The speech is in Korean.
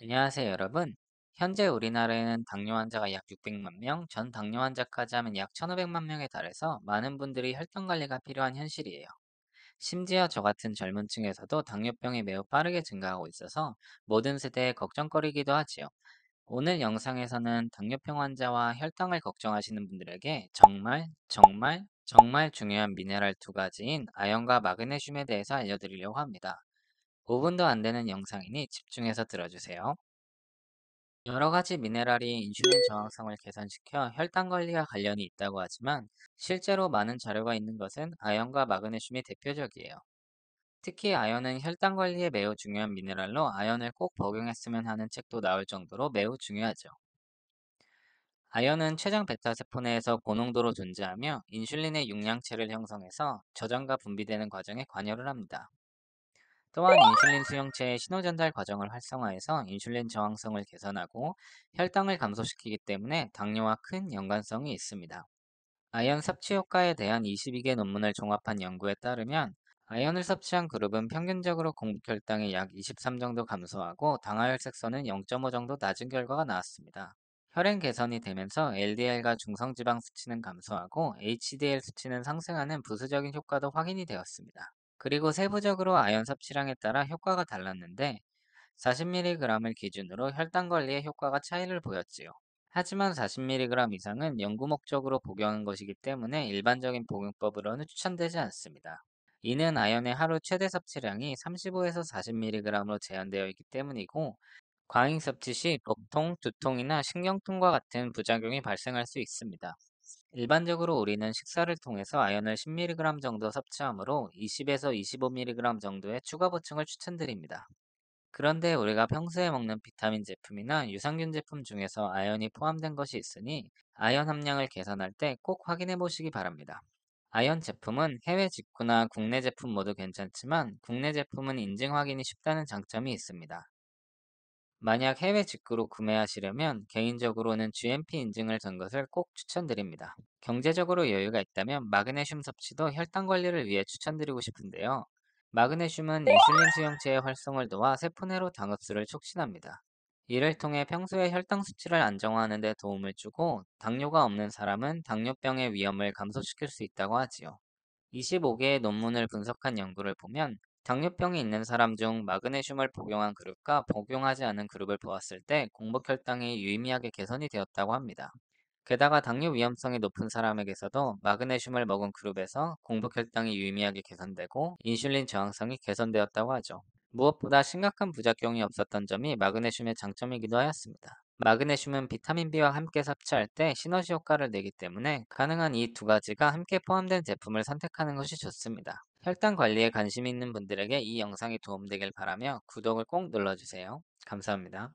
안녕하세요, 여러분. 현재 우리나라에는 당뇨 환자가 약 600만 명, 전 당뇨 환자까지 하면 약 1,500만 명에 달해서 많은 분들이 혈당 관리가 필요한 현실이에요. 심지어 저 같은 젊은 층에서도 당뇨병이 매우 빠르게 증가하고 있어서 모든 세대의 걱정거리기도 하지요. 오늘 영상에서는 당뇨병 환자와 혈당을 걱정하시는 분들에게 정말, 정말, 정말 중요한 미네랄 두 가지인 아연과 마그네슘에 대해서 알려드리려고 합니다. 5분도 안 되는 영상이니 집중해서 들어주세요. 여러 가지 미네랄이 인슐린 저항성을 개선시켜 혈당 관리와 관련이 있다고 하지만 실제로 많은 자료가 있는 것은 아연과 마그네슘이 대표적이에요. 특히 아연은 혈당 관리에 매우 중요한 미네랄로 아연을 꼭 복용했으면 하는 책도 나올 정도로 매우 중요하죠. 아연은 췌장 베타세포내에서 고농도로 존재하며 인슐린의 용량체를 형성해서 저장과 분비되는 과정에 관여를 합니다. 또한 인슐린 수용체의 신호 전달 과정을 활성화해서 인슐린 저항성을 개선하고 혈당을 감소시키기 때문에 당뇨와 큰 연관성이 있습니다. 아연 섭취 효과에 대한 22개 논문을 종합한 연구에 따르면 아연을 섭취한 그룹은 평균적으로 공복혈당이 약 23 정도 감소하고 당하혈색소는 0.5 정도 낮은 결과가 나왔습니다. 혈행 개선이 되면서 LDL과 중성지방 수치는 감소하고 HDL 수치는 상승하는 부수적인 효과도 확인이 되었습니다. 그리고 세부적으로 아연 섭취량에 따라 효과가 달랐는데 40mg을 기준으로 혈당 관리의 효과가 차이를 보였지요. 하지만 40mg 이상은 연구 목적으로 복용한 것이기 때문에 일반적인 복용법으로는 추천되지 않습니다. 이는 아연의 하루 최대 섭취량이 35에서 40mg으로 제한되어 있기 때문이고 과잉 섭취 시 복통, 두통이나 신경통과 같은 부작용이 발생할 수 있습니다. 일반적으로 우리는 식사를 통해서 아연을 10mg 정도 섭취하므로 20에서 25mg 정도의 추가 보충을 추천드립니다. 그런데 우리가 평소에 먹는 비타민 제품이나 유산균 제품 중에서 아연이 포함된 것이 있으니 아연 함량을 계산할 때 꼭 확인해 보시기 바랍니다. 아연 제품은 해외 직구나 국내 제품 모두 괜찮지만 국내 제품은 인증 확인이 쉽다는 장점이 있습니다. 만약 해외 직구로 구매하시려면 개인적으로는 GMP 인증을 든 것을 꼭 추천드립니다. 경제적으로 여유가 있다면 마그네슘 섭취도 혈당 관리를 위해 추천드리고 싶은데요. 마그네슘은 인슐린 수용체의 활성을 도와 세포 내로 당 흡수를 촉진합니다. 이를 통해 평소에 혈당 수치를 안정화하는 데 도움을 주고 당뇨가 없는 사람은 당뇨병의 위험을 감소시킬 수 있다고 하지요. 25개의 논문을 분석한 연구를 보면 당뇨병이 있는 사람 중 마그네슘을 복용한 그룹과 복용하지 않은 그룹을 보았을 때 공복 혈당이 유의미하게 개선이 되었다고 합니다. 게다가 당뇨 위험성이 높은 사람에게서도 마그네슘을 먹은 그룹에서 공복 혈당이 유의미하게 개선되고 인슐린 저항성이 개선되었다고 하죠. 무엇보다 심각한 부작용이 없었던 점이 마그네슘의 장점이기도 하였습니다. 마그네슘은 비타민 B와 함께 섭취할 때 시너지 효과를 내기 때문에 가능한 이 두 가지가 함께 포함된 제품을 선택하는 것이 좋습니다. 혈당 관리에 관심 있는 분들에게 이 영상이 도움되길 바라며 구독을 꼭 눌러주세요. 감사합니다.